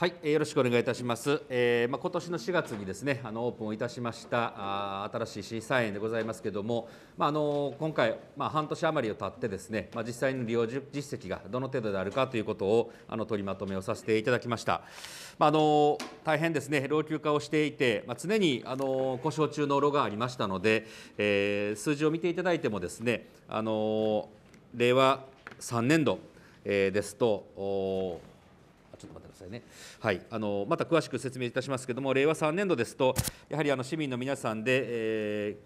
はい、よろしくお願いいたします。えー、まあ、今年の4月にですね、あのオープンをいたしましたあ新しい新査園でございますけども、まああの今回まあ半年余りを経ってですね、まあ実際の利用実績がどの程度であるかということをあの取りまとめをさせていただきました。まああの大変ですね、老朽化をしていて、まあ常にあの故障中の炉がありましたので、えー、数字を見ていただいてもですね、あの令和3年度、えー、ですと。ちょっと待ってくださいね、はい、あのまた詳しく説明いたしますけれども、令和3年度ですと、やはりあの市民の皆さんで、え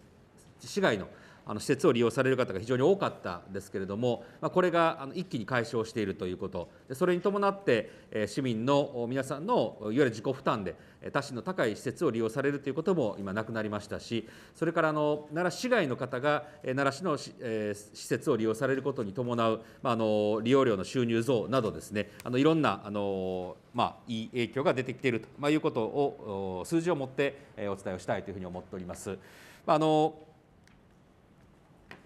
ー、市外のあの施設を利用される方が非常に多かったですけれども、まあ、これが一気に解消しているということでそれに伴って市民の皆さんのいわゆる自己負担で他市の高い施設を利用されるということも今なくなりましたしそれからあの奈良市外の方が奈良市の、えー、施設を利用されることに伴う、まあ、あの利用料の収入増などですねあのいろんなあの、まあ、いい影響が出てきていると、まあ、いうことを数字をもってお伝えをしたいというふうに思っております。まあの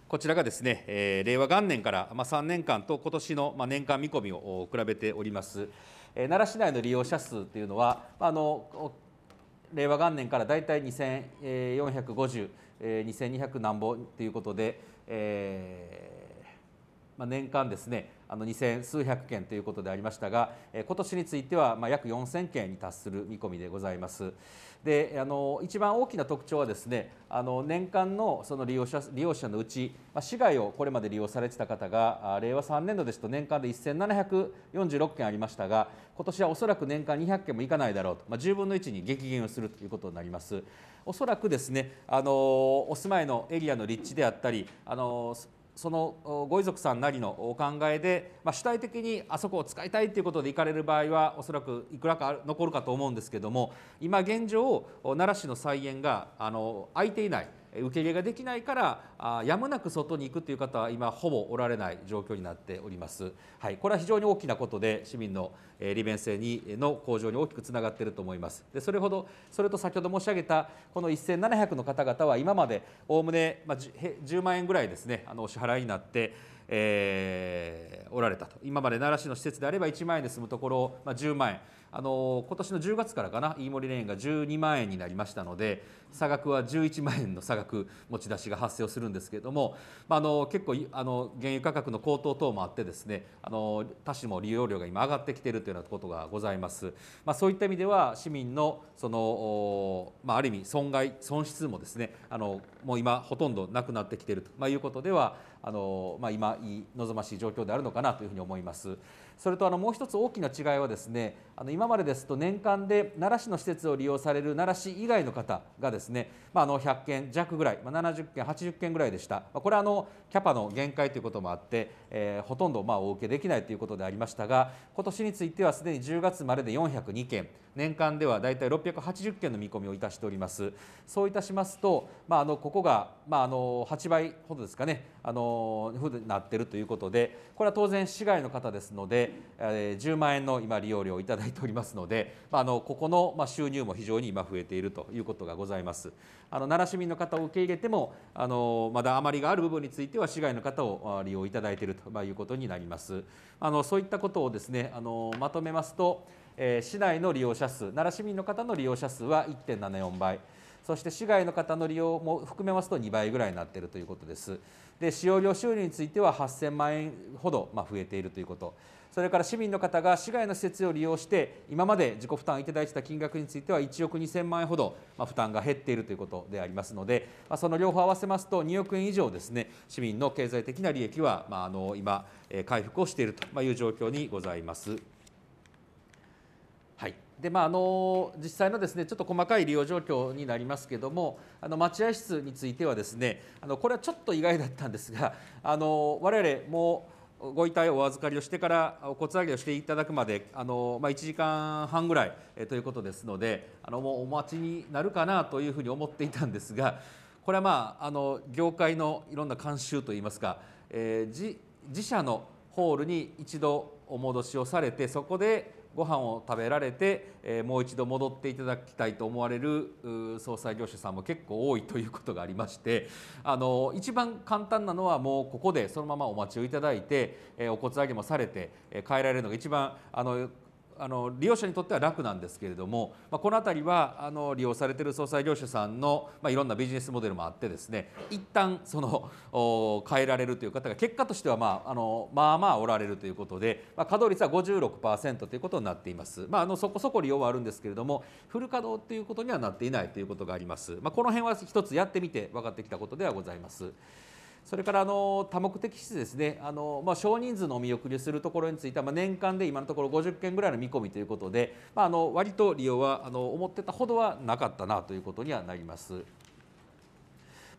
こちらがですね、え令和元年から、まあ、3年間と今年の、まあ、年間見込みを比べております、え奈良市内の利用者数というのはあの令和元年からだいたい2450、2200何本ということで、えーまあ、年間ですねあの2000数百件ということでありましたが、えー、今年についてはまあ約4000件に達する見込みでございます。であの一番大きな特徴はですねあの年間のその利用者利用者のうち、まあ、市外をこれまで利用されてた方が令和3年度ですと年間で1746件ありましたが今年はおそらく年間200件もいかないだろうと、まあ、10分の1に激減をするということになります。おそらくですねあのお住まいのエリアの立地であったりあのそのご遺族さんなりのお考えで、まあ、主体的にあそこを使いたいということで行かれる場合はおそらくいくらか残るかと思うんですけども今現状奈良市の菜園があの空いていない受け入れができないからやむなく外に行くという方は今ほぼおられない状況になっております、はい、これは非常に大きなことで市民の利便性にの向上に大きくつながっていると思いますでそれほどそれと先ほど申し上げたこの1700の方々は今までおおむね10万円ぐらいですねあのお支払いになってえー、おられたと今まで奈良市の施設であれば1万円で済むところ、まあ、10万円あの今年の10月からかな飯森霊園が12万円になりましたので、差額は11万円の差額持ち出しが発生するんですけれども、まあ、あの結構あの原油価格の高騰等もあってですねあの他種も利用料が今上がってきているというようなことがございます、まあ、そういった意味では市民のその、まあ、ある意味損害損失もですねあのもう今ほとんどなくなってきていると、まあ、いうことではあの、まあ、今望ましい状況であるのかなというふうに思います。それとあのもう一つ大きな違いはですねあの今までですと年間で奈良市の施設を利用される奈良市以外の方がです、ねですね、まあ、あの100件弱ぐらい、まあ、70件、80件ぐらいでした、まあ、これはあのキャパの限界ということもあって、えー、ほとんどまあお受けできないということでありましたが、今年についてはすでに10月までで402件。年間ではだいたい680件の見込みをいたしておりますそういたしますと、まあ、あのここが、まあ、あの8倍ほどですかねあのなっているということでこれは当然市外の方ですので、えー、10万円の今利用料をいただいておりますので、まあ、あのここの収入も非常に今増えているということがございますあの奈良市民の方を受け入れてもあのまだ余りがある部分については市外の方を利用いただいているということになりますあのそういったことをですねあのまとめますとえ市内の利用者数奈良市民の方の利用者数は1.74倍そして市外の方の利用も含めますと2倍ぐらいになっているということですで使用料収入については8000万円ほど、ま増えているということそれから市民の方が市外の施設を利用して今まで自己負担いただいていた金額については1億2000万円ほど、ま負担が減っているということでありますので、まその両方合わせますと2億円以上ですね市民の経済的な利益は、まあ、あの今回復をしているという状況にございます。でまあ、あの実際のです、ね、ちょっと細かい利用状況になりますけどもあの待合室についてはですねあのこれはちょっと意外だったんですがあの我々もご遺体をお預かりをしてからお骨上げをしていただくまであの、まあ、1時間半ぐらいえということですのであのもうお待ちになるかなというふうに思っていたんですがこれはまああの業界のいろんな慣習といいますか、えー、自社のホールに一度お戻しをされてそこでご飯を食べられて、えー、もう一度戻っていただきたいと思われる総裁業者さんも結構多いということがありましてあの一番簡単なのはもうここでそのままお待ちをいただいて、えー、お骨上げもされて、えー、帰られるのが一番あのあの利用者にとっては楽なんですけれども、まあ、この辺りはあの利用されている総裁業者さんの、まあ、いろんなビジネスモデルもあってですね一旦その変えられるという方が結果としては、まあ、あのまあまあおられるということで、まあ、稼働率は56%ということになっています、まあ、あのそこそこ利用はあるんですけれどもフル稼働ということにはなっていないということがあります、まあ、この辺は一つやってみて分かってきたことではございます。それからあの多目的室ですねあの、まあ、少人数のお見送りをするところについては、まあ、年間で今のところ50件ぐらいの見込みということで、まあ、あの割と利用はあの思ってたほどはなかったなということにはなります。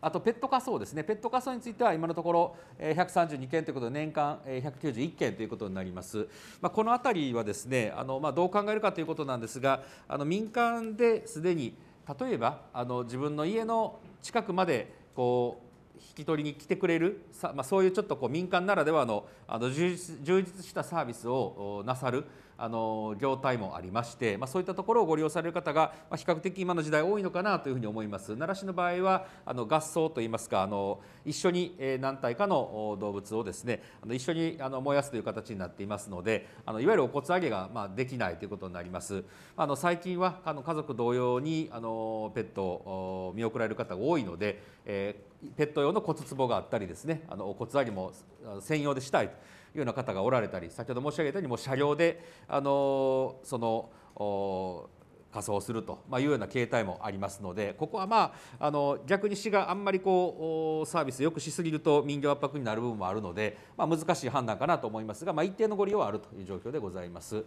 あとペット仮葬ですね、ペット仮葬については今のところ132件ということで、年間191件ということになります。まあ、このあたりはですねあの、まあ、どう考えるかということなんですが、あの民間ですでに例えばあの自分の家の近くまでこう引き取りに来てくれるさ、まあ、そういうちょっとこう民間ならではのあの充実したサービスをなさるあの業態もありまして、まあ、そういったところをご利用される方が、ま比較的今の時代多いのかなというふうに思います。奈良市の場合はあの合葬といいますかあの一緒に何体かの動物をですねあの一緒にあの燃やすという形になっていますのであのいわゆるお骨上げが、まあ、できないということになります。あの最近はあの家族同様にあのペットを見送られる方が多いので、えー、ペット用の骨壺があったりですねあのお骨上げも専用でしたいと。いうような方がおられたり先ほど申し上げたようにもう車両であのその仮装するというような形態もありますのでここはまああの逆に市があんまりこうサービスよくしすぎると民業圧迫になる部分もあるので、まあ、難しい判断かなと思いますが、まあ、一定のご利用はあるという状況でございます。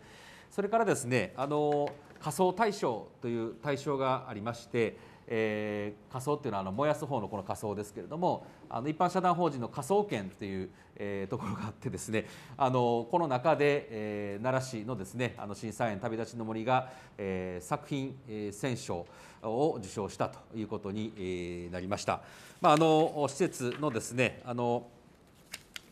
それからですねあの仮想対象という対象がありましてえー、仮想っていうのはあの燃やす方のこの仮想ですけれどもあの一般社団法人の仮想券っていう、えー、ところがあってですねあのこの中で、えー、奈良市のですねあの審査員旅立ちの森が、えー、作品、えー、選奨を受賞したということに、えー、なりました。まあ、あの施設のですねあの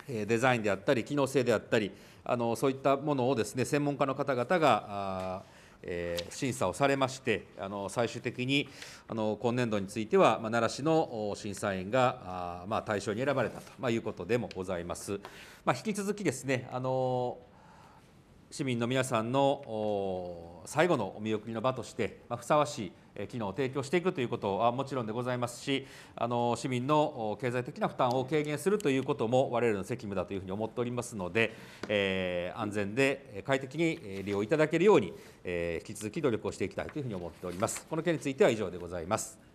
デザインであったり機能性であったりあのそういったものをですね専門家の方々があえ審査をされましてあの最終的にあの今年度については、ま奈良市の審査員がまあ、対象に選ばれたと、まいうことでもございます。まあ、引き続きですねあの市民の皆さんの最後のお見送りの場として、まふさわしい機能を提供していくということはもちろんでございますしあの市民の経済的な負担を軽減するということも我々の責務だというふうに思っておりますので、えー、安全で快適に利用いただけるように、えー、引き続き努力をしていきたいというふうに思っております。この件については以上でございます。